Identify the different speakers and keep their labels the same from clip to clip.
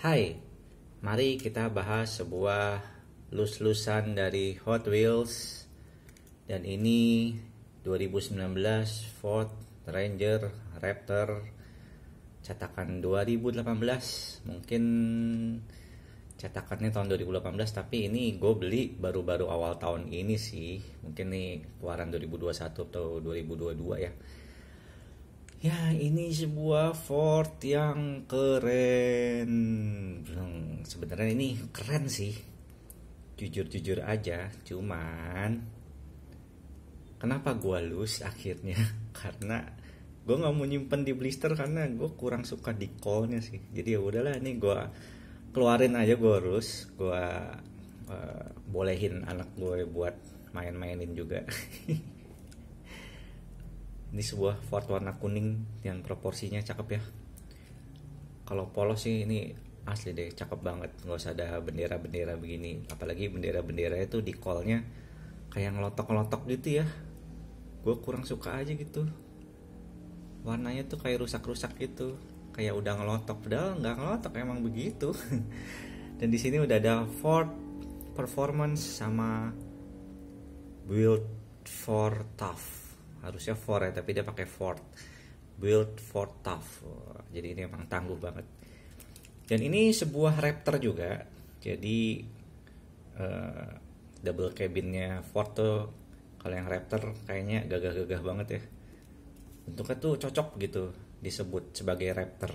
Speaker 1: Hai, mari kita bahas sebuah lus-lusan dari Hot Wheels dan ini 2019 Ford Ranger Raptor cetakan 2018 mungkin cetakannya tahun 2018 tapi ini gue beli baru-baru awal tahun ini sih mungkin nih keluaran 2021 atau 2022 ya ya ini sebuah Ford yang keren hmm, sebenarnya ini keren sih jujur-jujur aja cuman kenapa gue lus akhirnya karena gue nggak mau nyimpen di blister karena gue kurang suka di callnya sih jadi ya udahlah ini gue keluarin aja gue harus gue uh, bolehin anak gue buat main-mainin juga ini sebuah Ford warna kuning yang proporsinya cakep ya kalau polos sih ini asli deh cakep banget nggak usah ada bendera bendera begini apalagi bendera bendera itu di kolnya kayak ngelotok ngelotok gitu ya gue kurang suka aja gitu warnanya tuh kayak rusak rusak gitu kayak udah ngelotok padahal nggak ngelotok emang begitu dan di sini udah ada Ford performance sama build for tough harusnya for ya tapi dia pakai Ford build for tough jadi ini emang tangguh banget dan ini sebuah Raptor juga jadi uh, double cabinnya Ford tuh kalau yang Raptor kayaknya gagah-gagah banget ya bentuknya tuh cocok gitu disebut sebagai Raptor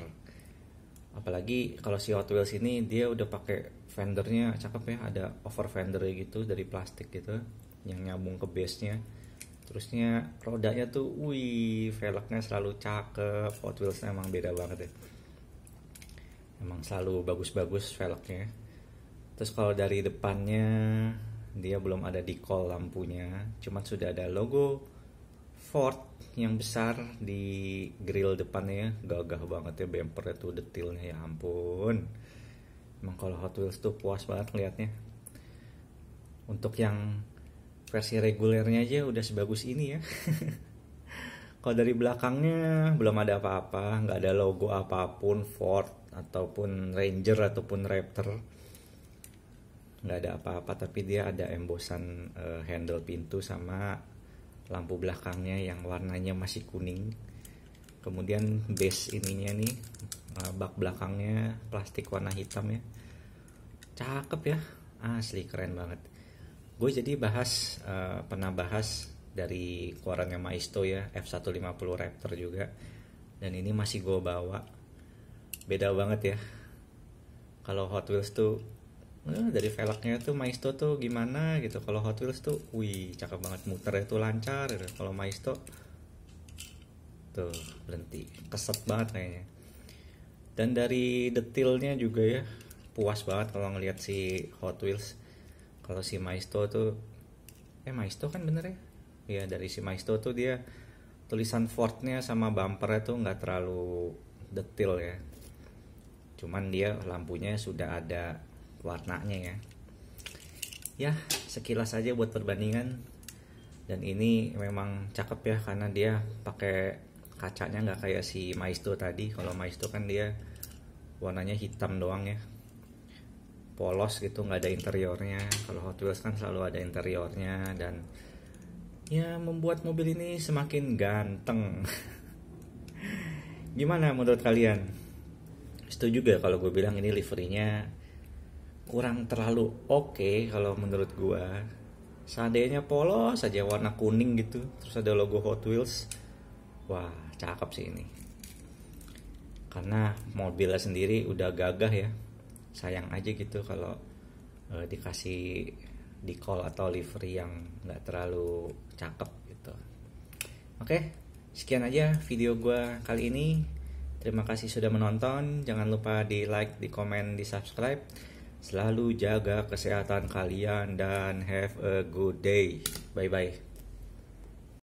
Speaker 1: apalagi kalau si Hot Wheels ini dia udah pakai fendernya cakep ya ada over fender gitu dari plastik gitu yang nyambung ke base nya terusnya rodanya tuh wih velgnya selalu cakep Hot Wheels emang beda banget ya emang selalu bagus-bagus velgnya terus kalau dari depannya dia belum ada di decol lampunya cuma sudah ada logo Ford yang besar di grill depannya gagah banget ya bumpernya tuh detailnya ya ampun emang kalau Hot Wheels tuh puas banget liatnya. untuk yang versi regulernya aja udah sebagus ini ya kalau dari belakangnya belum ada apa-apa nggak ada logo apapun Ford ataupun Ranger ataupun Raptor nggak ada apa-apa tapi dia ada embosan uh, handle pintu sama lampu belakangnya yang warnanya masih kuning kemudian base ininya nih uh, bak belakangnya plastik warna hitam ya cakep ya asli keren banget gue jadi bahas uh, pernah bahas dari keluarannya Maisto ya F150 Raptor juga dan ini masih gue bawa beda banget ya kalau Hot Wheels tuh eh, dari velgnya tuh Maisto tuh gimana gitu kalau Hot Wheels tuh wih cakep banget muter itu lancar gitu. kalau Maisto tuh berhenti keset banget kayaknya dan dari detailnya juga ya puas banget kalau ngelihat si Hot Wheels kalau si Maisto tuh eh Maisto kan bener ya ya dari si Maisto tuh dia tulisan Fordnya sama bumpernya tuh nggak terlalu detil ya cuman dia lampunya sudah ada warnanya ya ya sekilas aja buat perbandingan dan ini memang cakep ya karena dia pakai kacanya nggak kayak si Maisto tadi kalau Maisto kan dia warnanya hitam doang ya polos gitu nggak ada interiornya kalau Hot Wheels kan selalu ada interiornya dan ya membuat mobil ini semakin ganteng gimana menurut kalian setuju juga kalau gue bilang ini liverynya kurang terlalu oke okay kalau menurut gue seandainya polos aja warna kuning gitu terus ada logo Hot Wheels wah cakep sih ini karena mobilnya sendiri udah gagah ya sayang aja gitu kalau e, dikasih di call atau livery yang nggak terlalu cakep gitu oke sekian aja video gue kali ini terima kasih sudah menonton jangan lupa di like di komen di subscribe selalu jaga kesehatan kalian dan have a good day bye bye